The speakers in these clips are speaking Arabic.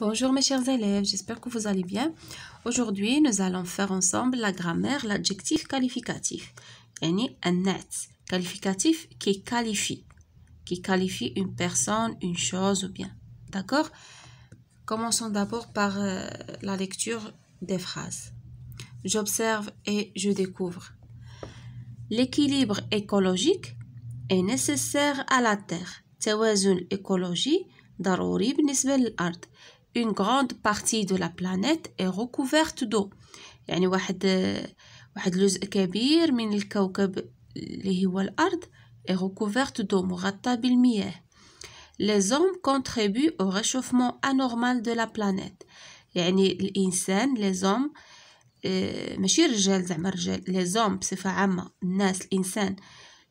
Bonjour mes chers élèves, j'espère que vous allez bien. Aujourd'hui, nous allons faire ensemble la grammaire, l'adjectif qualificatif. Yani un net, qualificatif qui qualifie, qui qualifie une personne, une chose ou bien. D'accord Commençons d'abord par euh, la lecture des phrases. J'observe et je découvre. L'équilibre écologique est nécessaire à la terre. une écologie ضروري بالنسبة une grande partie de la planète est recouverte d'eau يعني واحد واحد جزء كبير من الكوكب اللي هو الأرض est recouverte d'eau مغطى بالمياه les hommes contribuent au réchauffement anormal de la planète يعني الإنسان les hommes آه، ماشي رجال زعما رجال les hommes بصفة عامة الناس الإنسان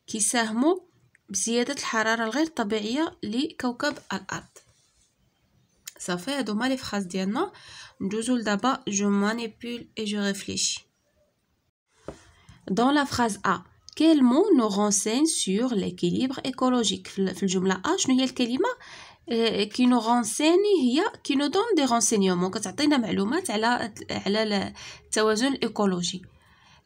كيساهموا بزيادة الحرارة الغير طبيعية لكوكب الأرض صافي هادو هما لي فراز ديالنا ندوزو لدابا جو مانيبول اي جو ريفليشي دون لا فراز ا كيل مو نو رونسين سور ليكيليبر ايكولوجيك في الجمله ا شنو هي الكلمه كي نو رونسيني هي كي نو دون دي رونسينيومون كتعطينا معلومات على على التوازن الايكولوجي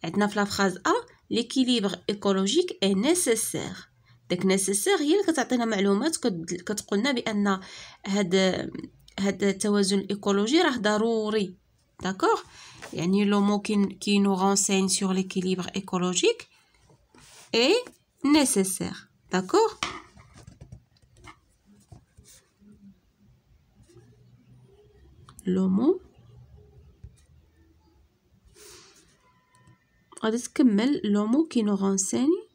عندنا في لا فراز ا ليكيليبر ايكولوجيك اي نيسيسير داك نيسيسير هي اللي كتعطينا معلومات كتقولنا بان هاد هذا التوازن الايكولوجي راه ضروري داكوغ يعني لو مو كي نو رونسين سور ليكيليبر ايكولوجيك اي نيسيسير داكوغ لو مو غادي تكمل لو مو كي نو رونسيني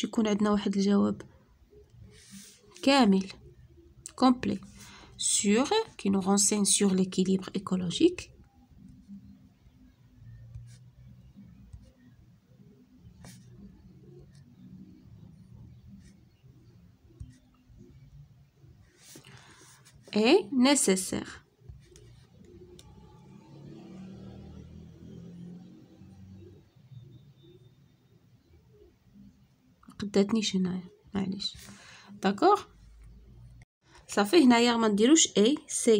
باش يكون عندنا واحد الجواب كامل complet sur qui nous renseigne sur l'équilibre écologique et nécessaire Hein, d'accord ça fait داكوغ صافي هنايا ما نديروش ça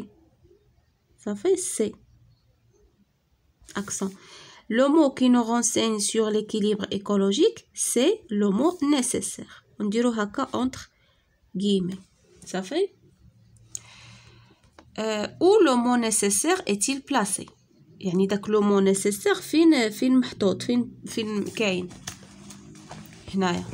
Ça fait « accent. Le mot qui nous renseigne sur l'équilibre écologique, c'est le mot nécessaire. On dirait haka entre guillemets. Ça fait euh, Où le mot nécessaire est-il placé يعني داك mot nécessaire, نيسيسير فين فين محطوط فين فين كاين هنايا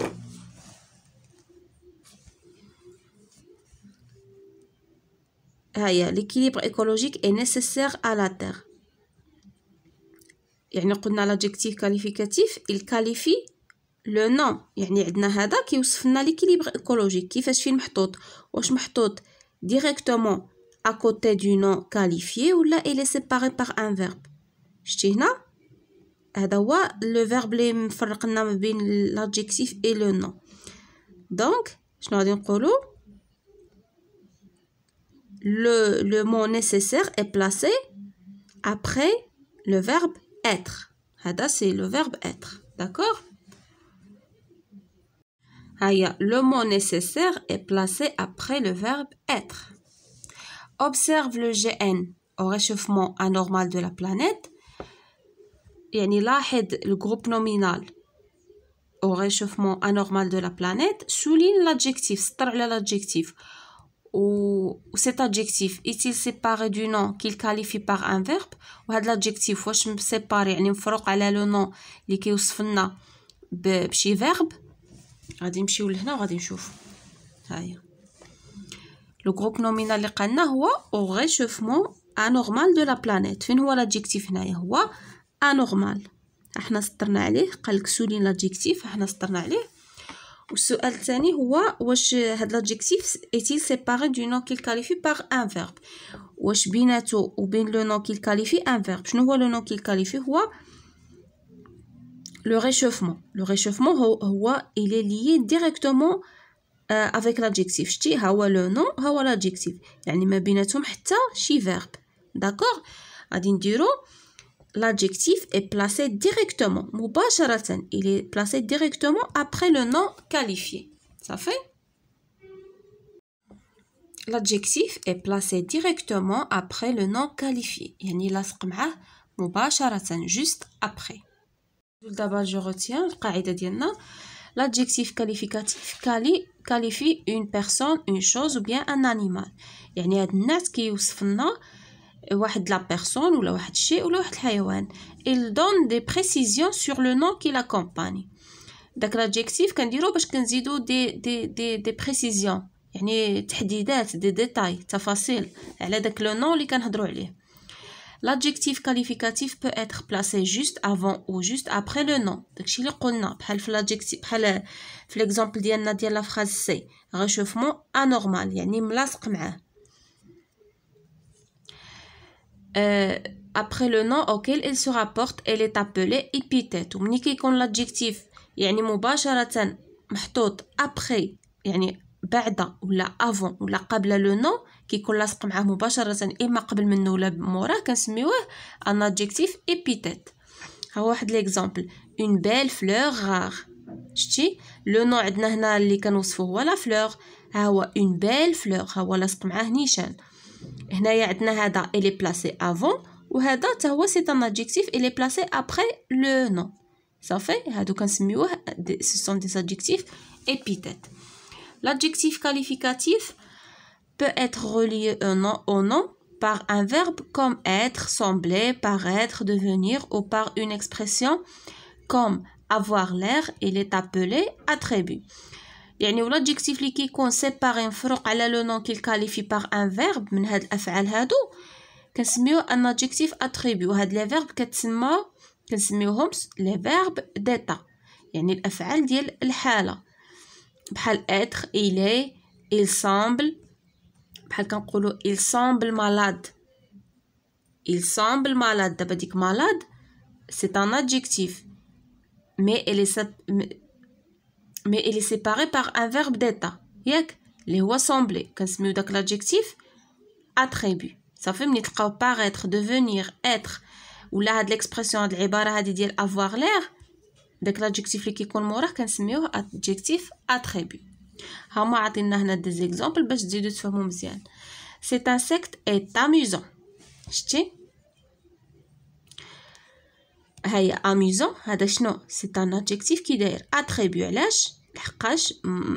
l'équilibre écologique est nécessaire à la terre يعني l'adjectif qualificatif il qualifie le nom Il y a qui est l'équilibre écologique Qui fait ce واش directement à côté du nom qualifié ou là il est séparé par un verbe شتي le verbe est مفرق لنا l'adjectif et le nom donc شنو غادي dire le, mot nécessaire est placé après le verbe être. c'est le verbe être. D'accord le mot nécessaire est placé après le verbe être. Observe le GN au réchauffement anormal de la planète. يعني le groupe nominal au réchauffement anormal de la planète souligne l'adjectif, l'adjectif ou cet adjectif est-il séparé du nom qu'il qualifie par un verbe وهذا l'adjectif واش séparé يعني مفروق على لو نون اللي كيوصف لنا بشي verbe غادي نمشيو لهنا وغادي نشوف ها هي لو جروب نومينال اللي قالنا هو او ريشوفمون انورمال دو لا بلانيت فين هو l'adjectif هنايا هو انورمال احنا سطرنا عليه قالك لك سولين l'adjectif احنا سطرنا عليه والسؤال الثاني هو واش هاد لادجيكتيف ايتيل سيباري دو نون كيل كاليفي باغ ان فيرب واش بيناتو وبين لو نون كيل كاليفي ان فيرب شنو هو لو نون كيل كاليفي هو لو ريشوفمون لو ريشوفمون هو هو الي ليي ديريكتومون افيك لادجيكتيف شتي ها هو لو نون ها هو لادجيكتيف يعني ما بيناتهم حتى شي فيرب داكوغ غادي نديرو l'adjectif est placé directement. il est placé directement après le nom qualifié. Ça fait L'adjectif est placé directement après le nom qualifié. Yani y a mubasharatan juste après. D'abord, bah, je retiens l'adjectif qualificatif qualifie une personne, une chose ou bien un animal. واحد لا بيرسون ولا واحد الشيء ولا واحد الحيوان il donne des précisions sur le nom qui l'accompagne داك لادجيكتيف كنديرو باش كنزيدو دي دي دي دي بريسيزيون يعني تحديدات دي ديتاي تفاصيل على داك لو نون اللي كنهضروا عليه l'adjectif qualificatif peut être placé juste avant ou juste après le nom داكشي اللي قلنا بحال في l'adjectif بحال في l'exemple ديالنا ديال لا phrase سي réchauffement anormal يعني ملاصق معاه Euh, après le nom auquel elle se rapporte elle est appelée épithète ومني كيكون l'adjectif يعني مباشرة محطوط après يعني بعد ولا افون ولا قبل لو نو كيكون لاصق معاه مباشره اما قبل منه ولا موراه كنسميوه ان ادجيكتيف ابيتيت ها هو واحد ليكزامبل اون بيل فلور غار شتي لو نو عندنا هنا اللي كنوصفو هو لا فلور ها هو اون بيل فلور ها هو لاصق معاه نيشان هنايا il est placé avant ou حتى هو c'est un adjectif il est placé après le nom صافي هادو ce sont des adjectifs épithètes l'adjectif qualificatif peut être relié un nom au nom par un verbe comme être, sembler, paraître, devenir ou par une expression comme avoir l'air, il est appelé attribut. يعني ولادجيكتيف لي كيكون سيباغي مفروق على لو نون كيكاليفي باغ ان فيرب من هاد الافعال هادو كنسميو ان ادجيكتيف اتريبيو هاد لي فيرب كتسمى كنسميوهم لي فيرب ديتا يعني الافعال ديال الحاله بحال اتر الي il semble بحال كنقولوا il semble malade il semble malade دابا ديك malade c'est un adjectif mais elle est مي إلي سيباري باغ ان فيرب ديتا ياك لي هو سومبلي كنسميو داك لادجيكتيف اتريبي صافي ملي تلقاو باغيتر دوفونيغ اتر ولا هاد ليكسبرسيون هاد العباره هادي ديال أفواغ لير داك لادجيكتيف لي كيكون موراه كنسميوه ادجيكتيف اتريبي هما عطينا هنا دي زيكزامبل باش تزيدو تفهمو مزيان سي انسكت سيكت اي اميزون شتي C'est un adjectif qui est attribué à l'âge.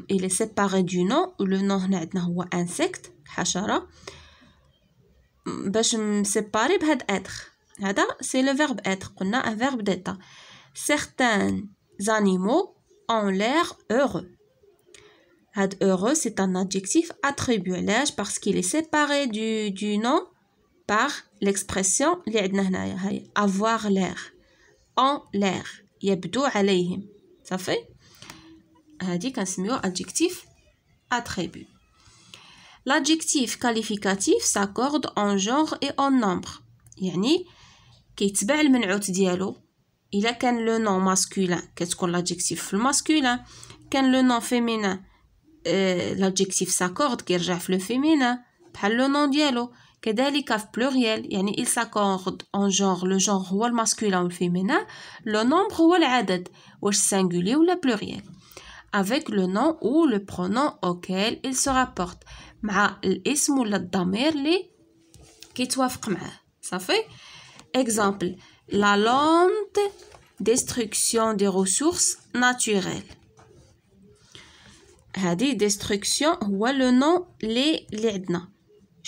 Il est séparé du nom. Le nom insect, un insecte. C'est le verbe être. C'est le verbe être. On a un verbe d'état. Certains animaux ont l'air heureux. Heureux, C'est un adjectif attribué à l'âge parce qu'il est séparé du nom par l'expression avoir l'air. en l'air يبدو عليهم صافي هادي كنسميوها adjectif attribut l'adjectif qualificatif s'accorde en genre et en nombre يعني كيتبع المنعوت ديالو الا كان لو نون ماسكولين كتكون لادجيكتيف في الماسكولين كان لو نون فيمينين euh, l'adjectif s'accorde كيرجع في لو فيمينين بحال لو نون ديالو كذلك في pluriel يعني il s'accorde en genre le genre le masculin ou le nombre هو العدد le singulier ou le pluriel avec le nom ou le pronom auquel il se rapporte مع الاسم ولا الضمير اللي كيتوافق معاه صافي exemple la lente destruction des ressources naturelles هذه destruction ou le nom les اللي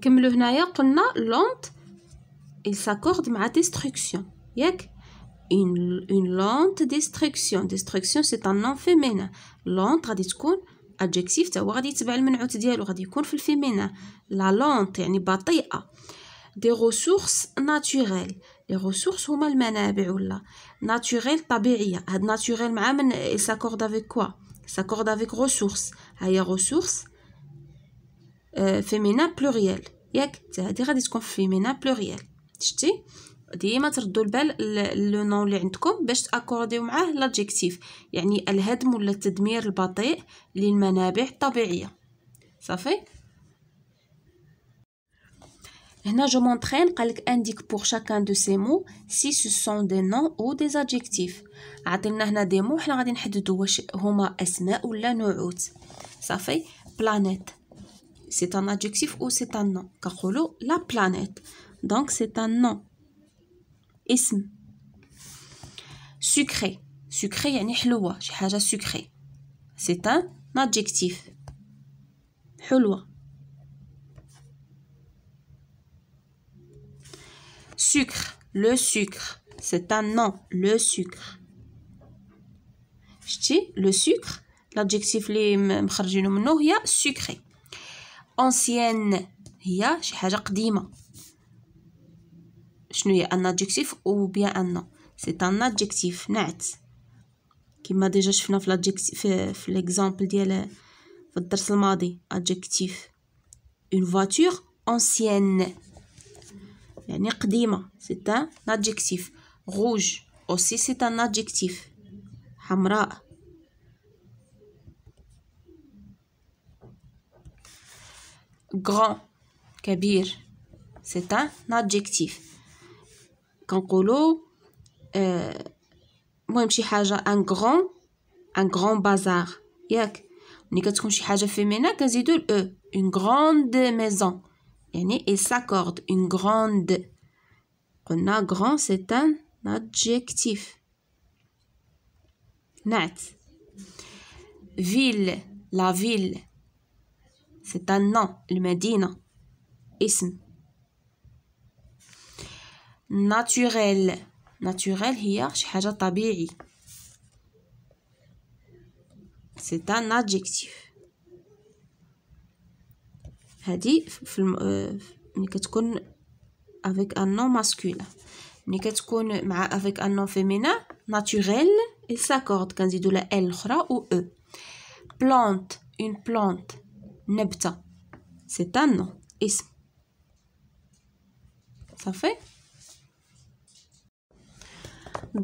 Quand le naya qu'on il s'accorde ma destruction. une lente destruction. Destruction, c'est un nom féminin. Lente, c'est un Adjectif. C'est as regardé tu parles féminin. La lente, c'est a une bataille. Des ressources naturelles. Les ressources, comment les appellent-ils là Naturel, naturel, naturel. Il s'accorde avec quoi S'accorde avec ressources. Ailleurs ressources. فيمينا بلوريال ياك حتى هذه غادي تكون فيمينا بلوريال شتي ديما تردوا البال لو نون اللي عندكم باش تاكورديو معاه لادجيكتيف يعني الهدم ولا التدمير البطيء للمنابع الطبيعيه صافي هنا جو مونترين قالك انديك بور شاكان دو سي مو سي سو سون دي نون او دي ادجيكتيف عطينا هنا دي مو حنا غادي نحددو واش هما اسماء ولا نعوت صافي بلانيت c'est un adjectif ou c'est un nom. Carolo, la planète. Donc, c'est un nom. Ism. Sucré. Sucré, yani je J'ai sucré. C'est un adjectif. Hloua. Sucre. Le sucre. C'est un nom. Le sucre. Je le sucre. L'adjectif les sucré. أنسيان هي شي حاجة قديمة شنو هي ان أدجيكتيف او بيان ان سي ان أدجيكتيف نعت كيما ديجا شفنا في لادجيكتيف في, في ليكزامبل ديال في الدرس الماضي أدجيكتيف اون فواتور أنسيان يعني قديمة سي ان أدجيكتيف غوج اوسي سي ان أدجيكتيف حمراء grand kabir c'est un adjectif. Quand on euh, ah, un grand, un grand bazar, yak, une grande maison, Il et s'accorde une grande. on a grand c'est un adjectif. net. ville, la ville c'est un nom, le Medina. Ism. Naturel. Naturel, C'est un adjectif. Euh, avec un nom masculin. avec un nom féminin, naturel, il s'accorde كنزيدو لا ال ou e. Plante, une plante. نبتة سي ان نو اسم صافي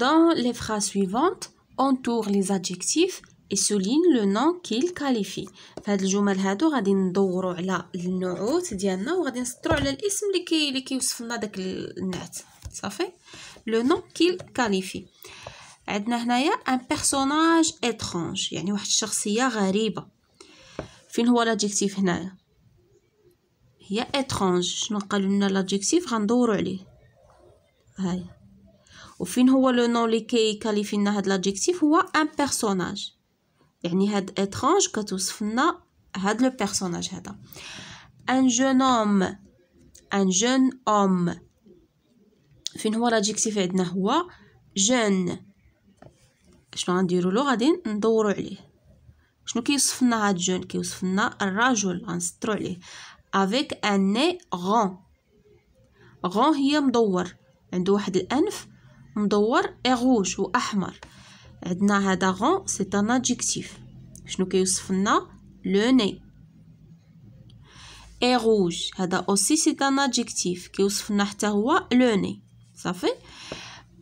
Dans les phrases suivantes, entoure les adjectifs et souligne le nom qu'il qualifie فهاد الجمل هادو غادي ندورو على النعوت ديالنا و غادي نسطرو على الاسم لي كي لي كيوصف لنا داك النعت صافي لو نون كيل كاليفي عندنا هنايا ان بيرسوناج اترونج يعني واحد الشخصيه غريبه فين هو لادجيكتيف هنايا هي اترانج شنو قالوا لنا لادجيكتيف غندورو عليه هاي وفين هو لو نون لي كاليفي لنا هاد لادجيكتيف هو ان بيرسوناج يعني هاد اترانج كتوصف لنا هاد لو بيرسوناج هذا ان جون اوم ان جون اوم فين هو لادجيكتيف عندنا هو جون شنو غنديرو له غادي ندورو عليه شنو كيوصف لنا هاد جون كيوصف لنا الرجل غنسطرو عليه افيك ان ني غون غون هي مدور عنده واحد الانف مدور اي غوج واحمر عندنا هذا غون سي ان ادجيكتيف شنو كيوصف لنا لو ني اي غوج هذا اوسي سي ان ادجيكتيف كيوصف لنا حتى هو لو ني صافي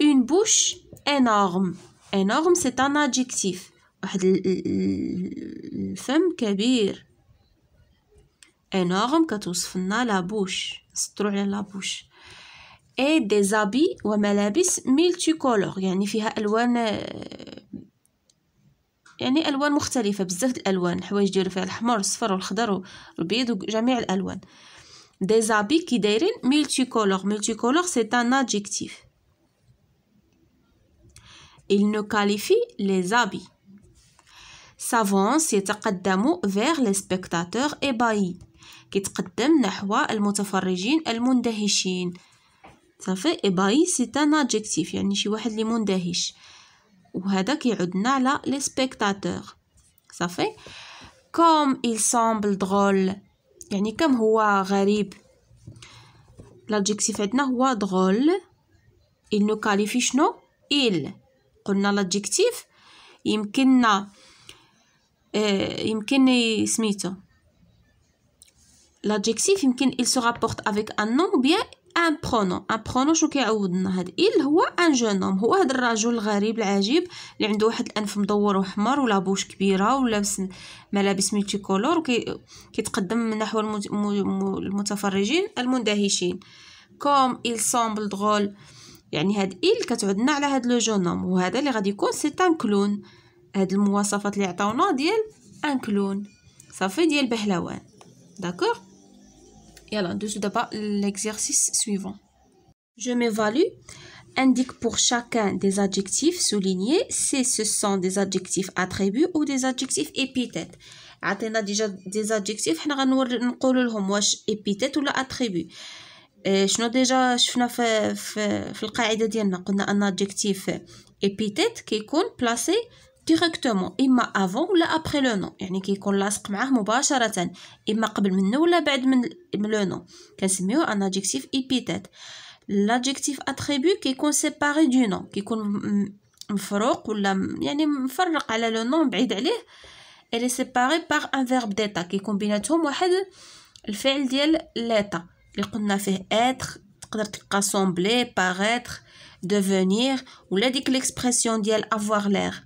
اون بوش انورم انورم سي ان ادجيكتيف واحد الفم كبير انورم كتوصف لنا لابوش نسطرو على لابوش اي دي زابي وملابس ميلتي كولور يعني فيها الوان يعني الوان مختلفه بزاف الالوان الحوايج ديالو فيها الاحمر الصفر والخضر والبيض وجميع الالوان دي زابي كي دايرين ميلتي كولور ميلتي كولور سي ان ادجكتيف il ne qualifie les habits سافونس يتقدم فيغ لي سبيكتاتور اي كيتقدم نحو المتفرجين المندهشين صافي باي سي ان ادجكتيف يعني شي واحد اللي مندهش وهذا كيعدنا على لي سبيكتاتور صافي كوم il semble drôle يعني كم هو غريب لادجكتيف عندنا هو درول il nous qualifie شنو il قلنا لادجكتيف يمكننا Eh, يمكن سميتو لاجيكسيف يمكن il se rapporte avec un nom ou bien ان برونو ان برونو شنو كيعوضنا هاد il هو ان جون هوم هو هاد الرجل الغريب العجيب اللي عنده واحد الانف مدور وحمر ولا بوش كبيره ولابس ملابس ملتي كولور وكيتقدم وكي نحو المت... م... المتفرجين المندهشين كوم il semble drôle يعني هاد il كتعودنا على هاد لو جون هوم وهذا اللي غادي يكون سي ان كلون هاد المواصفات اللي عطاونا ديال ان كلون صافي ديال بهلوان داكوغ يلا ندوزو دابا ليكزيرسيس سويفون جو m'évalue indique pour chacun des adjectifs soulignés si ce sont des adjectifs attributs ou des adjectifs épithètes. عطينا ديجا دي ادجيكتيف حنا غنور نقول لهم واش ابيتيت ولا اتريبي شنو ديجا شفنا في في, في القاعده ديالنا قلنا ان ادجيكتيف ابيتيت كيكون بلاسي ديريكتومون اما افون ولا ابري لو نو يعني كيكون لاصق معاه مباشره اما قبل منه ولا بعد من لو نو كنسميوه ان ادجكتيف ايبيتيت لادجكتيف اتريبيو كيكون سيباري دو نو كيكون مفروق ولا يعني مفرق على لو نو بعيد عليه الي سيباري بار ان فيرب ديتا كيكون بيناتهم واحد الفعل ديال ليتا اللي قلنا فيه اتر تقدر تلقى سومبلي باغيتر devenir ولا ديك ليكسبرسيون ديال افوار لير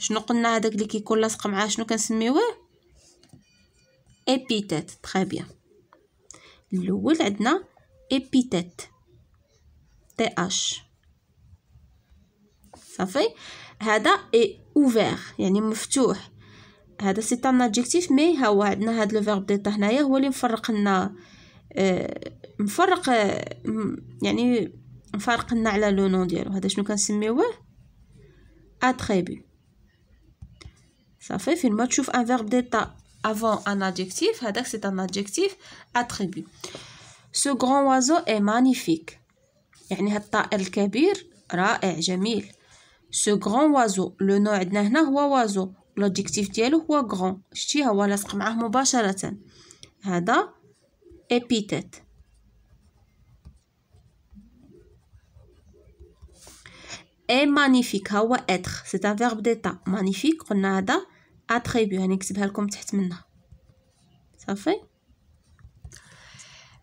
شنو قلنا هذاك اللي كيكون لاصق معاه شنو كنسميوه ابيتات تري بيان الاول عندنا ابيتات تي اش صافي هذا اي اوفير يعني مفتوح هذا سي ان ادجكتيف مي ها هو عندنا هذا لو فيرب ديتا هنايا هو اللي مفرق لنا آه، مفرق آه، يعني مفرق لنا على لو نون ديالو هذا شنو كنسميوه اتريبي صافي فين ما تشوف ان فيرب ديتا افون ان ادجكتيف هذاك سي ان ادجكتيف اتريبي سو غران وازو اي مانيفيك يعني هاد الطائر الكبير رائع جميل سو غران وازو لو نوع عندنا هنا هو وازو لوجيكتيف ديالو هو غران شتي هو لاصق معاه مباشره هذا ابيتيت اي مانيفيك ها هو اتر سي ان فيرب ديتا مانيفيك قلنا هذا اتريبي يعني نكتبها لكم تحت منها صافي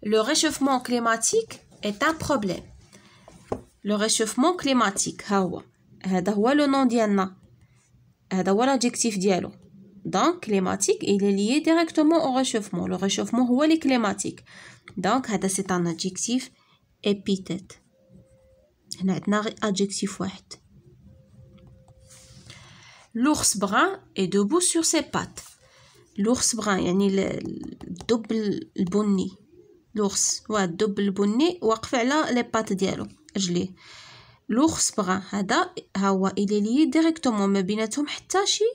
لو ريشوفمون كليماتيك اي un بروبليم لو ريشوفمون كليماتيك ها هو هذا هو لو نون ديالنا هذا هو لادجيكتيف ديالو دونك كليماتيك اي لي lié ديريكتومون او ريشوفمون لو ريشوفمون هو لي كليماتيك دونك هذا سي ان ادجيكتيف épithète adjectif L'ours brun est debout sur ses pattes. L'ours brun, il est double bonnet. L'ours, ouais double bonnet, Ouais, quest les pattes L'ours brun, il est lié directement mais bin attention,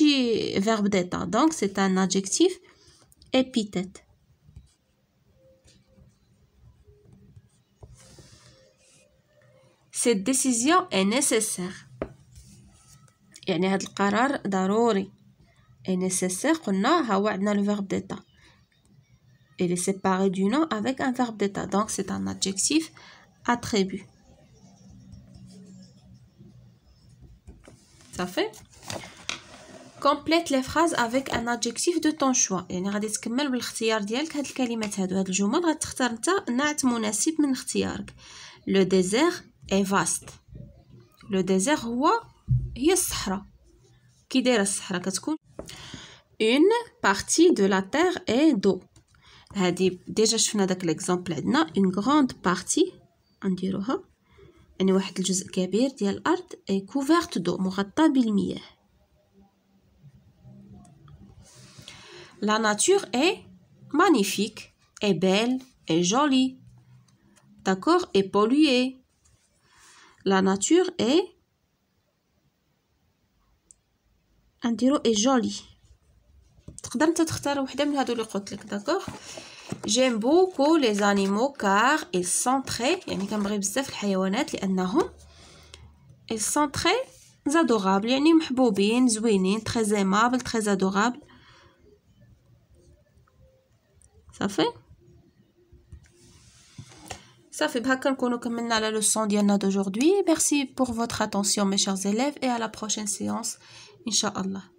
il verbe d'état. Donc c'est un adjectif épithète. cette décision est nécessaire يعني هذا القرار ضروري est nécessaire قلنا هو عندنا le verbe d'état il est séparé du nom avec un verbe d'état donc c'est un adjectif attribut ça fait complète les phrases avec un adjectif de ton choix يعني غادي تكمل بالاختيار ديالك هاد الكلمات هادو هاد الجمل غتختار نتا نعت مناسب من اختيارك le désert est vaste. Le désert هو هي الصحراء. كي دايره الصحراء كتكون une partie de la terre est d'eau. déjà je شفنا داك ليكزامبل l'exemple, une grande partie on يعني واحد الجزء كبير ديال est couverte d'eau مغطى بالمياه. La nature est magnifique, est belle, est jolie, d'accord, est polluée, La nature est نديرو اي جولي تقدر انت تختار وحده من هادو اللي قلت لك داكوغ جيم بوكو لي زانيمو كار اي سون تري يعني كنبغي بزاف الحيوانات لانهم اي سون تري زادورابل يعني محبوبين زوينين تري زيمابل تري زادورابل صافي Ça fait la leçon d'aujourd'hui. Merci pour votre attention, mes chers élèves, et à la prochaine séance, Inch'Allah.